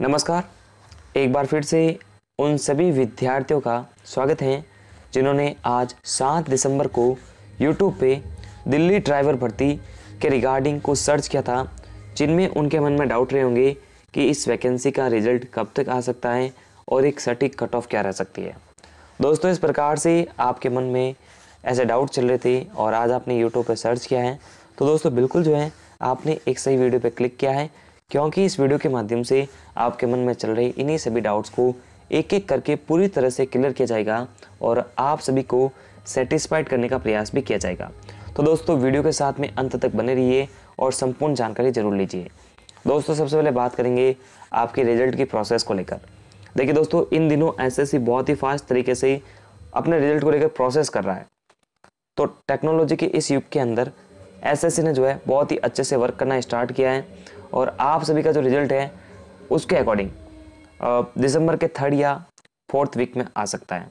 नमस्कार एक बार फिर से उन सभी विद्यार्थियों का स्वागत है जिन्होंने आज 7 दिसंबर को यूट्यूब पे दिल्ली ड्राइवर भर्ती के रिगार्डिंग को सर्च किया था जिनमें उनके मन में डाउट रहे होंगे कि इस वैकेंसी का रिजल्ट कब तक आ सकता है और एक सटीक कट ऑफ क्या रह सकती है दोस्तों इस प्रकार से आपके मन में ऐसे डाउट चल रहे थे और आज आपने यूट्यूब पर सर्च किया है तो दोस्तों बिल्कुल जो है आपने एक सही वीडियो पर क्लिक किया है क्योंकि इस वीडियो के माध्यम से आपके मन में चल रहे इन्हीं सभी डाउट्स को एक एक करके पूरी तरह से क्लियर किया जाएगा और आप सभी को सेटिस्फाइड करने का प्रयास भी किया जाएगा तो दोस्तों वीडियो के साथ में अंत तक बने रहिए और संपूर्ण जानकारी जरूर लीजिए दोस्तों सबसे पहले बात करेंगे आपके रिजल्ट की प्रोसेस को लेकर देखिए दोस्तों इन दिनों एसएससी बहुत ही फास्ट तरीके से अपने रिजल्ट को लेकर प्रोसेस कर रहा है तो टेक्नोलॉजी के इस युग के अंदर एसएससी ने जो है बहुत ही अच्छे से वर्क करना स्टार्ट किया है और आप सभी का जो रिजल्ट है उसके अकॉर्डिंग दिसंबर के थर्ड या फोर्थ वीक में आ सकता है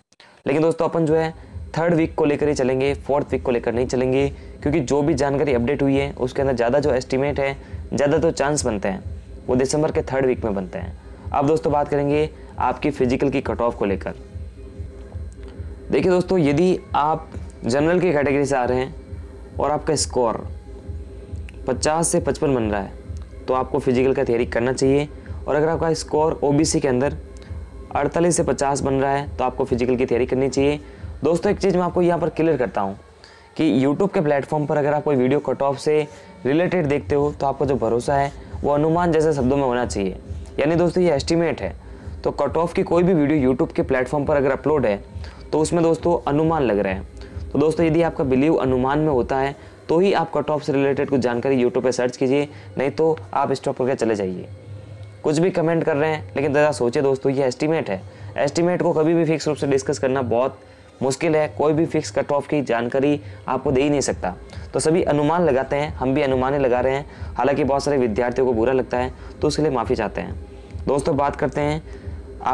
लेकिन दोस्तों अपन जो है थर्ड वीक को लेकर ही चलेंगे फोर्थ वीक को लेकर नहीं चलेंगे क्योंकि जो भी जानकारी अपडेट हुई है उसके अंदर ज़्यादा जो एस्टिमेट है ज़्यादा जो तो चांस बनते हैं वो दिसंबर के थर्ड वीक में बनते हैं अब दोस्तों बात करेंगे आपकी फिजिकल की कट ऑफ को लेकर देखिए दोस्तों यदि आप जनरल की कैटेगरी से आ रहे हैं और आपका स्कोर 50 से 55 बन रहा है तो आपको फिजिकल का थियरी करना चाहिए और अगर आपका स्कोर ओ के अंदर अड़तालीस से पचास बन रहा है तो आपको फिजिकल की थियरी करनी चाहिए दोस्तों एक चीज़ मैं आपको यहाँ पर क्लियर करता हूँ कि यूट्यूब के प्लेटफॉर्म पर अगर आप कोई वीडियो कट ऑफ से रिलेटेड देखते हो तो आपका जो भरोसा है वो अनुमान जैसे शब्दों में होना चाहिए यानी दोस्तों ये एस्टिमेट है तो कट ऑफ की कोई भी वीडियो यूट्यूब के प्लेटफॉर्म पर अगर अपलोड है तो उसमें दोस्तों अनुमान लग रहे हैं तो दोस्तों यदि आपका बिलीव अनुमान में होता है तो ही आप कट ऑफ से रिलेटेड कुछ जानकारी यूट्यूब पर सर्च कीजिए नहीं तो आप स्टॉप करके चले जाइए कुछ भी कमेंट कर रहे हैं लेकिन ज़रा सोचे दोस्तों ये एस्टिमेट है एस्टिमेट को कभी भी फिक्स रूप से डिस्कस करना बहुत मुश्किल है कोई भी फिक्स कट ऑफ की जानकारी आपको दे ही नहीं सकता तो सभी अनुमान लगाते हैं हम भी अनुमान लगा रहे हैं हालांकि बहुत सारे विद्यार्थियों को बुरा लगता है तो उसके लिए माफ़ी चाहते हैं दोस्तों बात करते हैं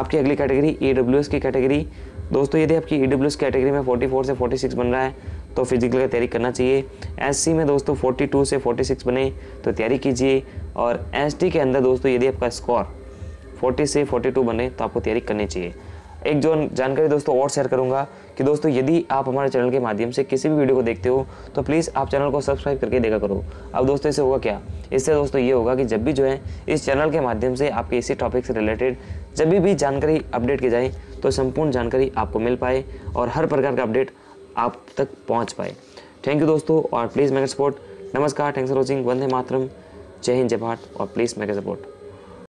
आपकी अगली कैटेगरी ई e की कैटेगरी दोस्तों यदि आपकी ई e कैटेगरी में 44 से 46 बन रहा है तो फिजिकल की तैयारी करना चाहिए एससी में दोस्तों 42 से 46 बने तो तैयारी कीजिए और एसटी के अंदर दोस्तों यदि आपका स्कोर 40 से 42 बने तो आपको तैयारी करनी चाहिए एक जो जानकारी दोस्तों और शेयर करूंगा कि दोस्तों यदि आप हमारे चैनल के माध्यम से किसी भी वीडियो को देखते हो तो प्लीज़ आप चैनल को सब्सक्राइब करके देखा करो अब दोस्तों इससे होगा क्या इससे दोस्तों ये होगा कि जब भी जो है इस चैनल के माध्यम से आपके इसी टॉपिक से रिलेटेड जब भी जानकारी अपडेट की जाए तो संपूर्ण जानकारी आपको मिल पाए और हर प्रकार का अपडेट आप तक पहुँच पाए थैंक यू दोस्तों और प्लीज़ मेगा सपोर्ट नमस्कार thanks for watching Vande Mataram जय हिंद जय भारत और प्लीज़ मेगा सपोर्ट